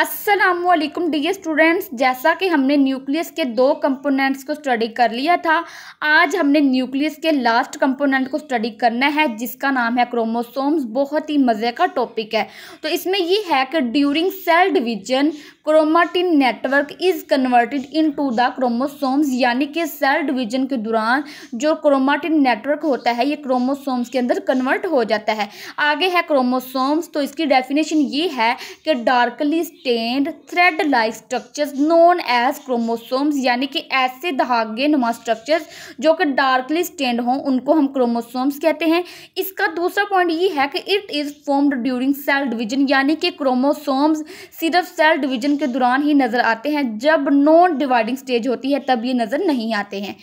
Aslam D students जैसा कि हमने न्यूक्लियस के दो कंपोनेंट्स को स्टडी कर लिया था आज हमने न्यूक्लियस के लास्ट कंपोनेंट को स्टडी करना है जिसका नाम है क्रोमोसोम्स बहुत ही मज़े का टॉपिक है तो इसमें ये है कि during cell division chromatin network is converted into the chromosomes यानी कि सेल डिवीजन के दौरान जो क्रोमाटिन नेटवर्क होता है ये क्रोमोसोम्स के अंदर कन्वर्ट हो जाता है आगे है क्रोमोसोम्स तो इसकी डेफिनेशन ये है कि darkly stained thread like structures known as chromosomes यानी कि ऐसे धागे नुमा स्ट्रक्चर्स जो कि डार्कली स्टेंड हों उनको हम क्रोमोसोम्स कहते हैं इसका दूसरा पॉइंट ये है कि it is formed during cell division यानी कि क्रोमोसोम्स सिर्फ सेल डिवीजन के दौरान ही नज़र आते हैं जब नॉन डिवाइडिंग स्टेज होती है तब ये नज़र नहीं आते हैं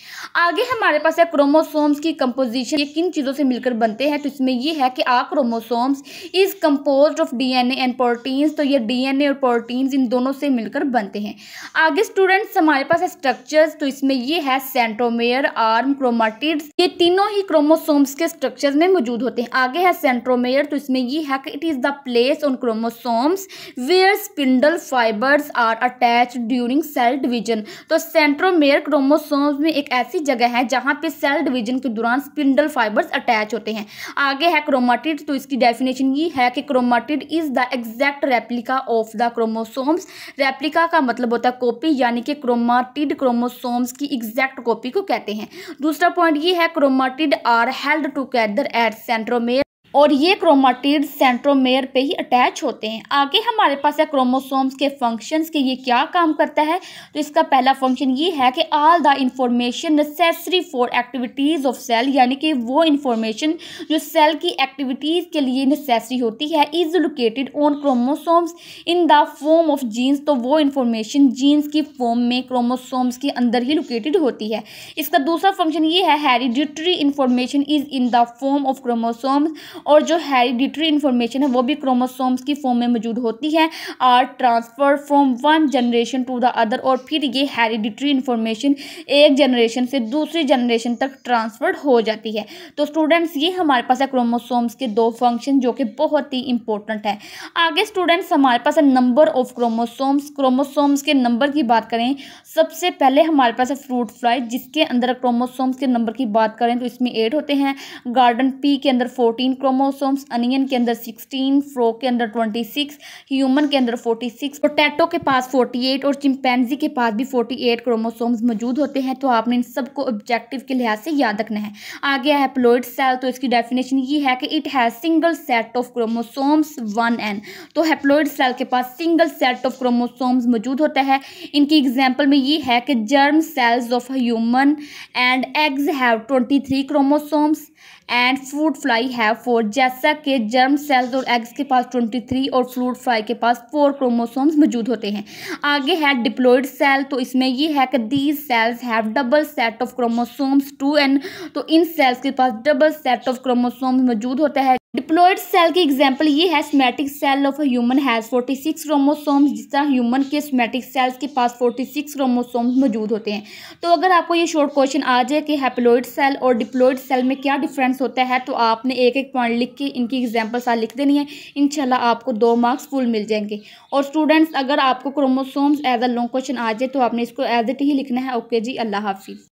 आगे हमारे पास है क्रोमोसोम्स की कंपोजिशन ये किन चीज़ों से मिलकर बनते हैं तो इसमें यह है कि uh chromosomes is composed of D N A and proteins तो ये डी एन ए और प्रोटीन्स इन दोनों से मिलकर बनते हैं आगे स्टूडेंट्स हमारे पास स्ट्रक्चर्स तो इसमें ये है सेंट्रोमेयर आर्म क्रोमाटिड ये तीनों ही क्रोमोसोम्स के स्ट्रक्चर्स में मौजूद होते हैं आगे है सेंट्रोमेयर तो इसमें ये है कि it is the place on chromosomes where spindle fibres are attach during cell division तो सेंट्रोमेयर क्रोमोसोम्स में एक ऐसी जगह है जहाँ पे सेल डिवीजन के दौरान स्पिंडल फाइबर्स अटैच होते हैं आगे है क्रोमाटिड तो इसकी डेफिनेशन ये है कि chromatid is the exact replica of the chromosomes replica का मतलब होता है कॉपी यानी कि क्रोमाटिड क्रोमोसोम्स की एग्जैक्ट कॉपी को कहते हैं दूसरा पॉइंट ये है chromatid are held together at centromere और ये क्रोमाटिड सेंट्रोमेयर पे ही अटैच होते हैं आगे हमारे पास है क्रोमोसोम्स के फंक्शंस के ये क्या काम करता है तो इसका पहला फंक्शन ये है कि all the information necessary for activities of cell यानी कि वो इंफॉर्मेशन जो सेल की एक्टिविटीज़ के लिए नेसेसरी होती है is located on chromosomes in the form of genes तो वो इंफॉर्मेशन जीन्स की फॉर्म में क्रोमोसोम्स के अंदर ही लोकेटेड होती है इसका दूसरा फंक्शन ये है hereditary is in the form of chromosomes और जो हेरिडिटरी इन्फॉर्मेशन है वो भी क्रोमोसोम्स की फॉर्म में मौजूद होती है are transfer from one generation to the other और फिर ये हेरिडिटरी इन्फॉर्मेशन एक जनरेशन से दूसरी जनरेशन तक ट्रांसफ़र हो जाती है तो स्टूडेंट्स ये हमारे पास है क्रोमोसोम्स के दो फंक्शन जो कि बहुत ही इंपॉर्टेंट है आगे स्टूडेंट्स हमारे पास है नंबर ऑफ क्रोमोसोम्स क्रोमोसोम्स के नंबर की बात करें सबसे पहले हमारे पास है फ्रूट फ्लाई जिसके अंदर क्रोमोसोम्स के नंबर की बात करें तो इसमें एट होते हैं गार्डन पी के अंदर फोर्टीन क्रोमोसोम्स अनियन के अंदर सिक्सटीन फ्रॉक के अंदर ट्वेंटी सिक्स ह्यूमन के अंदर फोर्टी सिक्स पोटैटो के पास फोर्टी एट और चिंपैनजी के पास भी फोर्टी एट क्रोमोसोम्स मौजूद होते हैं तो आपने इन सबको ऑब्जेक्टिव के लिहाज से याद रखना है आगे है प्लोइड सेल तो इसकी डेफिनेशन ये है कि it has single set of chromosomes one N तो हैप्लोइड सेल के पास सिंगल सेट ऑफ क्रोमोसोम्स मौजूद होता है इनकी एग्जाम्पल में ये है कि germ cells of human and eggs have twenty three chromosomes and fruit fly have four और जैसा कि जर्म सेल्स और एग्स के पास ट्वेंटी थ्री और फ्लूड फ्राई के पास फोर क्रोमोसोम्स मौजूद होते हैं आगे है डिप्लोइड सेल तो इसमें ये है कि these cells have double set of chromosomes two and तो इन सेल्स के पास डबल सेट ऑफ क्रोमोसोम्स मौजूद होता है डिप्लोइड सेल की एग्जांपल ये है somatic cell of human has 46 chromosomes जिस तरह ह्यूमन के सोमैटिक सेल्स के पास 46 क्रोमोसोम्स मौजूद होते हैं तो अगर आपको ये शॉर्ट क्वेश्चन आ जाए कि हैप्लोइड सेल और डिप्लोइड सेल में क्या डिफरेंस होता है तो आपने एक एक पॉइंट लिख के इनकी एग्जाम्पल साथ लिख देनी है इन आपको दो मार्क्स फुल मिल जाएंगे और स्टूडेंट्स अगर आपको chromosomes as a long question आ जाए तो आपने इसको एज इट ही लिखना है ओके जी अल्लाह हाफिज़